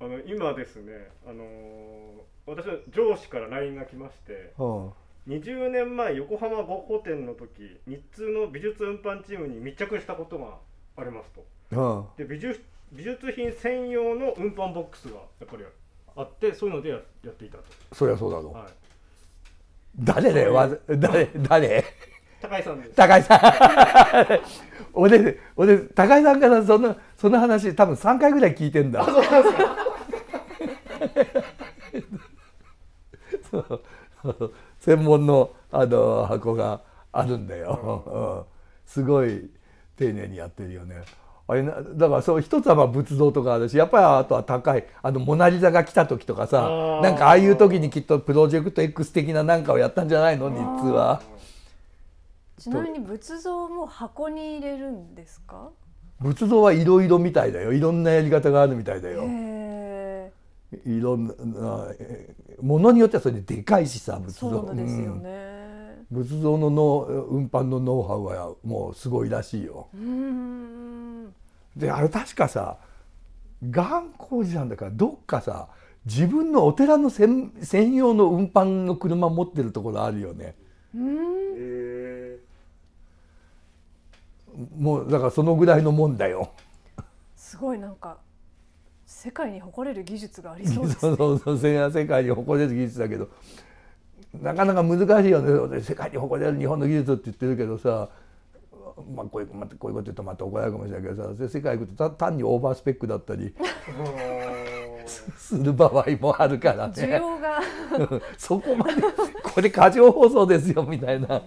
あの今ですね、あのー私の上司から LINE が来ましてうん20年前横浜ゴッホ展の時日通の美術運搬チームに密着したことがありますとうんで美術美術品専用の運搬ボックスがやっぱりあってそういうのでややっていたと、そりゃそうだぞはい、誰だよわ誰誰高井さんです高井さん 俺俺高井さんからそんなその話多分3回ぐらい聞いてんだあそうなんですか 専門のあの箱があるんだよ、すごい丁寧にやってるよねあれなだからそう一つはまあ仏像とかあるしやっぱりあとは高いあのモナ・リザが来た時とかさなんかああいう時にきっとプロジェクト X 的ななかをやったんじゃないの実は。ちなみに仏像も箱に入れるんですか仏像はいろいろみたいだよいろんなやり方があるみたいだよ。いろんなものによってはそれででかいしさ仏像そうですよね、うん、仏像のの運搬のノウハウはもうすごいらしいよ。であれ確かさ元光寺さんだからどっかさ自分のお寺の専用の運搬の車持ってるところあるよね。うもうだからそのぐらいのもんだよ。すごいなんか世界に誇れる技術がありそうです、ね、そうそうそう世界に誇れる技術だけどなかなか難しいよね世界に誇れる日本の技術って言ってるけどさまあ、こういうまこういうこと言うとまた怒られるかもしれないけどさ世界行くと単にオーバースペックだったり する場合もあるからね需要が そこまでこれ過剰放送ですよみたいな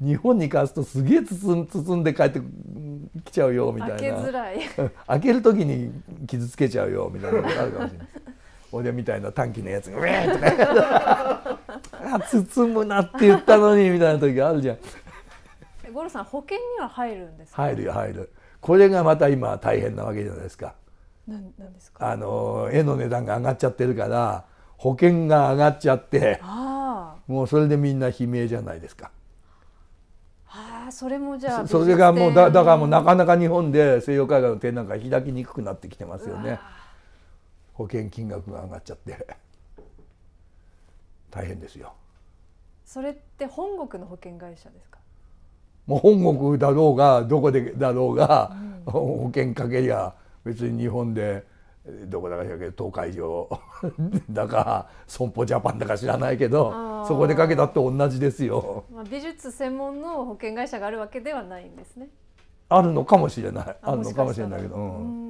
日本に貸すとすげえ包んで帰って来ちゃうよみたいな開けづらい 開ける時に傷つけちゃうよみたいなことあるかもしれない俺みたいな短期のやつが「ウェー!」とかあ「包むな」って言ったのにみたいな時あるじゃん。五郎さん保険には入るんです入るよ入る。これがまた今大変なわけじゃないですか。なんなんですかあの絵の値段が上がっちゃってるから保険が上がっちゃってもうそれでみんな悲鳴じゃないですか。あそれもじゃあそれがもうだだからもうなかなか日本で西洋絵画の展覧会開きにくくなってきてますよね保険金額が上がっちゃって大変ですよそれって本国の保険会社ですかもう本国だろうがどこでだろうが、うん、保険かけりゃ別に日本でどこだか知らけど東海上 だか損保ジャパンだか知らないけどそこでかけたって同じですよ、まあ、美術専門の保険会社があるわけではないんですねあるのかもしれないあるのかもしれないけど、うん